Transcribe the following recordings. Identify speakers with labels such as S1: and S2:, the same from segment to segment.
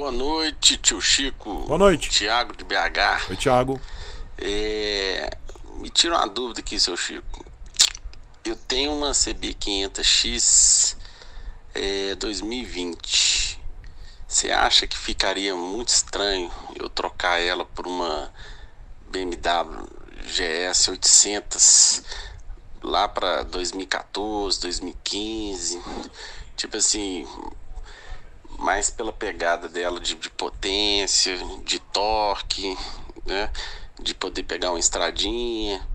S1: Boa noite, tio Chico. Boa noite. Tiago de BH. Oi, Tiago. É... Me tira uma dúvida aqui, seu Chico. Eu tenho uma CB500X é, 2020. Você acha que ficaria muito estranho eu trocar ela por uma BMW GS 800 lá para 2014, 2015? Tipo assim, mais pela pegada dela de, de potência, de torque, né? De poder pegar uma estradinha,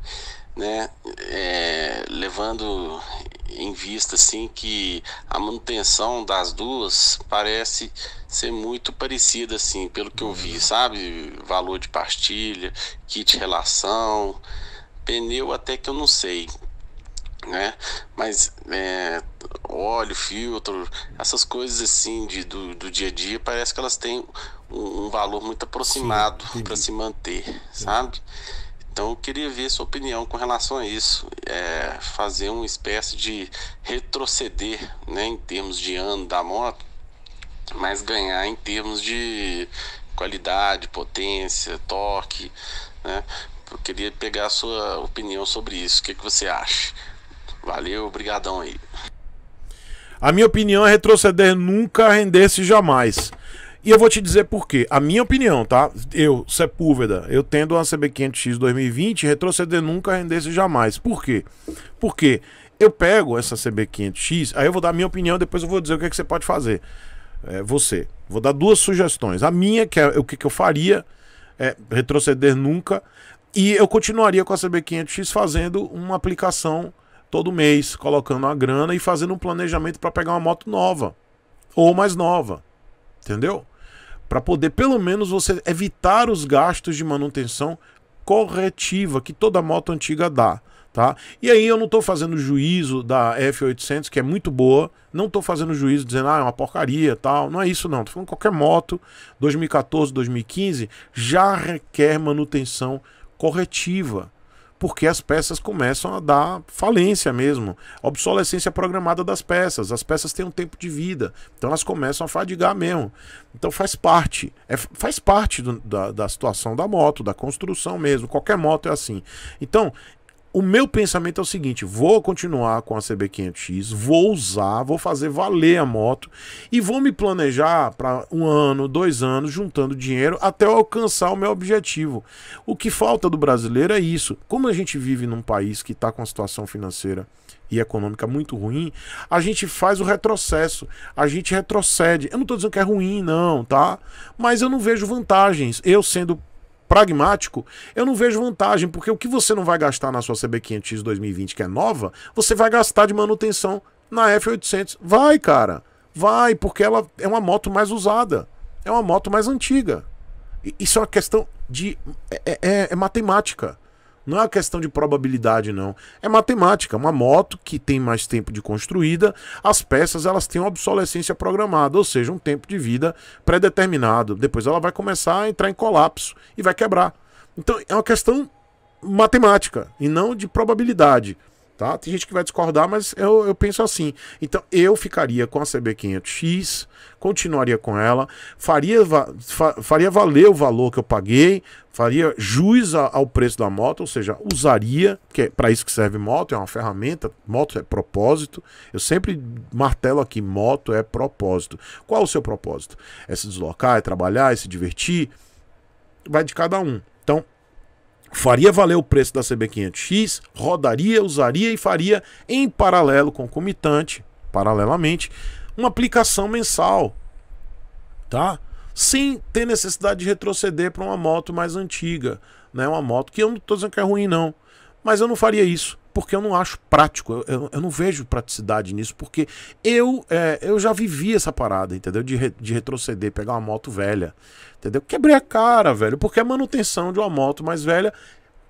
S1: né? É, levando em vista assim que a manutenção das duas parece ser muito parecida assim, pelo que eu vi, uhum. sabe? Valor de pastilha, kit relação, pneu até que eu não sei, né? Mas é, óleo, filtro, essas coisas assim de, do, do dia a dia, parece que elas têm um, um valor muito aproximado para se manter, sabe? Então eu queria ver sua opinião com relação a isso, é, fazer uma espécie de retroceder né, em termos de ano da moto, mas ganhar em termos de qualidade, potência, torque, né? Eu queria pegar a sua opinião sobre isso. O que, que você acha? Valeu, obrigadão aí.
S2: A minha opinião é retroceder nunca, render-se jamais. E eu vou te dizer por quê. A minha opinião, tá? Eu, Sepúlveda, eu tendo uma CB500X 2020, retroceder nunca, render-se jamais. Por quê? Porque eu pego essa CB500X, aí eu vou dar a minha opinião, depois eu vou dizer o que, é que você pode fazer. É, você. Vou dar duas sugestões. A minha, que é o que, que eu faria, é retroceder nunca. E eu continuaria com a CB500X fazendo uma aplicação todo mês, colocando a grana e fazendo um planejamento para pegar uma moto nova ou mais nova. Entendeu? Para poder pelo menos você evitar os gastos de manutenção corretiva que toda moto antiga dá. Tá? E aí eu não estou fazendo juízo da F800, que é muito boa, não estou fazendo juízo dizendo, ah, é uma porcaria, tal, não é isso não, tô falando qualquer moto 2014, 2015 já requer manutenção corretiva porque as peças começam a dar falência mesmo. Obsolescência programada das peças. As peças têm um tempo de vida, então elas começam a fadigar mesmo. Então faz parte, é, faz parte do, da, da situação da moto, da construção mesmo. Qualquer moto é assim. Então, o meu pensamento é o seguinte: vou continuar com a CB500X, vou usar, vou fazer valer a moto e vou me planejar para um ano, dois anos, juntando dinheiro até eu alcançar o meu objetivo. O que falta do brasileiro é isso. Como a gente vive num país que está com a situação financeira e econômica muito ruim, a gente faz o retrocesso, a gente retrocede. Eu não estou dizendo que é ruim, não, tá? Mas eu não vejo vantagens. Eu sendo pragmático, eu não vejo vantagem, porque o que você não vai gastar na sua CB500X 2020, que é nova, você vai gastar de manutenção na F800. Vai, cara, vai, porque ela é uma moto mais usada, é uma moto mais antiga. Isso é uma questão de. é, é, é matemática. Não é uma questão de probabilidade, não. É matemática. Uma moto que tem mais tempo de construída, as peças elas têm uma obsolescência programada, ou seja, um tempo de vida pré-determinado. Depois ela vai começar a entrar em colapso e vai quebrar. Então é uma questão matemática e não de probabilidade. Tá? Tem gente que vai discordar, mas eu, eu penso assim. Então eu ficaria com a CB500X, continuaria com ela, faria, fa, faria valer o valor que eu paguei, faria jus a, ao preço da moto, ou seja, usaria, que é para isso que serve moto, é uma ferramenta, moto é propósito. Eu sempre martelo aqui: moto é propósito. Qual o seu propósito? É se deslocar, é trabalhar, é se divertir? Vai de cada um. Então faria valer o preço da CB500X, rodaria, usaria e faria em paralelo, concomitante, paralelamente, uma aplicação mensal, tá? Sem ter necessidade de retroceder para uma moto mais antiga, né? Uma moto que eu não estou dizendo que é ruim não, mas eu não faria isso porque eu não acho prático, eu, eu, eu não vejo praticidade nisso, porque eu é, eu já vivi essa parada, entendeu? De, re, de retroceder, pegar uma moto velha, entendeu? Quebrei a cara, velho, porque a manutenção de uma moto mais velha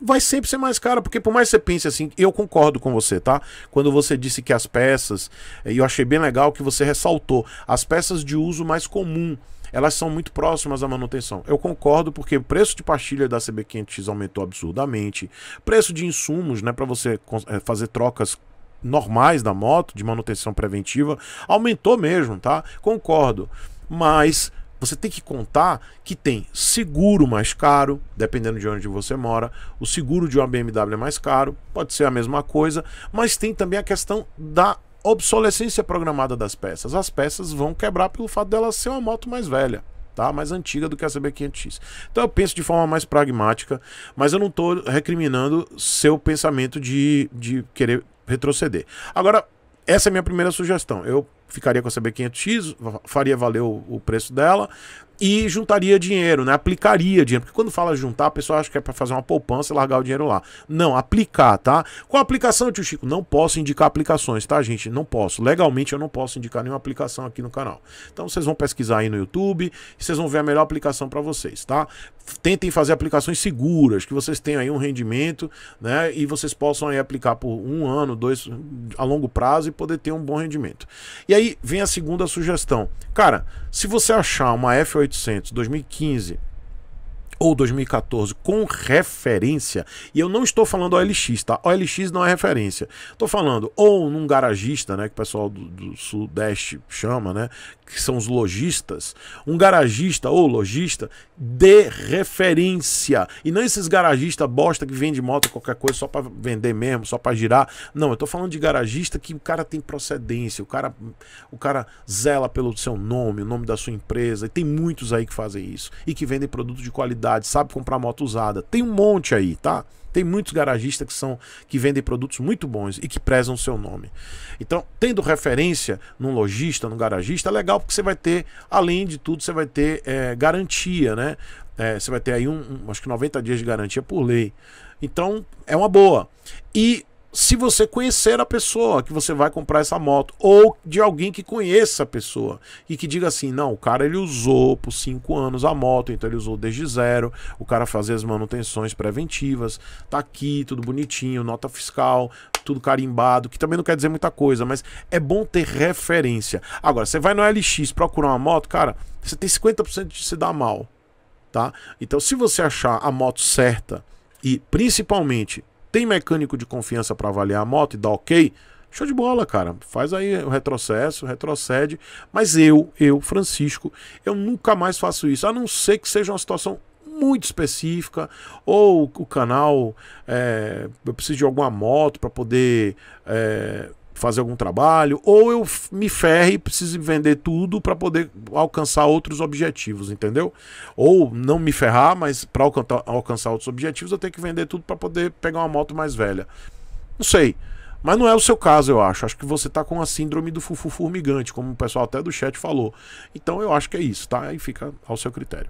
S2: vai sempre ser mais cara, porque por mais que você pense assim, eu concordo com você, tá? Quando você disse que as peças, e eu achei bem legal que você ressaltou, as peças de uso mais comum elas são muito próximas à manutenção. Eu concordo porque o preço de pastilha da CB500X aumentou absurdamente, preço de insumos, né, para você eh, fazer trocas normais da moto, de manutenção preventiva, aumentou mesmo, tá? Concordo. Mas você tem que contar que tem seguro mais caro, dependendo de onde você mora. O seguro de uma BMW é mais caro, pode ser a mesma coisa, mas tem também a questão da Obsolescência programada das peças. As peças vão quebrar pelo fato dela ser uma moto mais velha tá? Mais antiga do que a CB500X. Então eu penso de forma mais pragmática, mas eu não estou recriminando seu pensamento de, de querer retroceder. Agora, essa é a minha primeira sugestão. Eu ficaria com a CB500X, faria valer o, o preço dela, e juntaria dinheiro, né? Aplicaria dinheiro. Porque quando fala juntar, a pessoa acha que é para fazer uma poupança e largar o dinheiro lá. Não, aplicar, tá? Qual aplicação, tio Chico? Não posso indicar aplicações, tá, gente? Não posso. Legalmente eu não posso indicar nenhuma aplicação aqui no canal. Então vocês vão pesquisar aí no YouTube e vocês vão ver a melhor aplicação para vocês, tá? Tentem fazer aplicações seguras, que vocês tenham aí um rendimento, né? E vocês possam aí aplicar por um ano, dois, a longo prazo e poder ter um bom rendimento. E aí vem a segunda sugestão. Cara, se você achar uma F8 1800, 2015, ou 2014 com referência, e eu não estou falando OLX, tá? OLX não é referência. Estou falando ou num garagista, né, que o pessoal do, do Sudeste chama, né, que são os lojistas, um garagista ou lojista de referência. E não esses garagistas bosta que vende moto qualquer coisa só para vender mesmo, só para girar. Não, eu estou falando de garagista que o cara tem procedência, o cara o cara zela pelo seu nome, o nome da sua empresa, e tem muitos aí que fazem isso e que vendem produto de qualidade sabe comprar moto usada. Tem um monte aí, tá? Tem muitos garagistas que são que vendem produtos muito bons e que prezam o seu nome. Então, tendo referência num lojista, num garagista, é legal porque você vai ter, além de tudo, você vai ter é, garantia, né? É, você vai ter aí um, um, acho que 90 dias de garantia por lei. Então, é uma boa. E se você conhecer a pessoa que você vai comprar essa moto, ou de alguém que conheça a pessoa e que diga assim: não, o cara ele usou por cinco anos a moto, então ele usou desde zero, o cara fazia as manutenções preventivas, tá aqui, tudo bonitinho, nota fiscal, tudo carimbado, que também não quer dizer muita coisa, mas é bom ter referência. Agora, você vai no LX procurar uma moto, cara, você tem 50% de se dar mal, tá? Então, se você achar a moto certa e principalmente tem mecânico de confiança para avaliar a moto e dar ok, show de bola, cara. Faz aí o retrocesso, retrocede. Mas eu, eu, Francisco, eu nunca mais faço isso, a não ser que seja uma situação muito específica, ou o canal, é, eu preciso de alguma moto para poder. É, fazer algum trabalho, ou eu me ferre e preciso vender tudo para poder alcançar outros objetivos, entendeu? Ou não me ferrar, mas para alcançar, outros objetivos eu tenho que vender tudo para poder pegar uma moto mais velha. Não sei. Mas não é o seu caso, eu acho. Acho que você tá com a síndrome do fufu formigante, como o pessoal até do chat falou. Então eu acho que é isso, tá? Aí fica ao seu critério.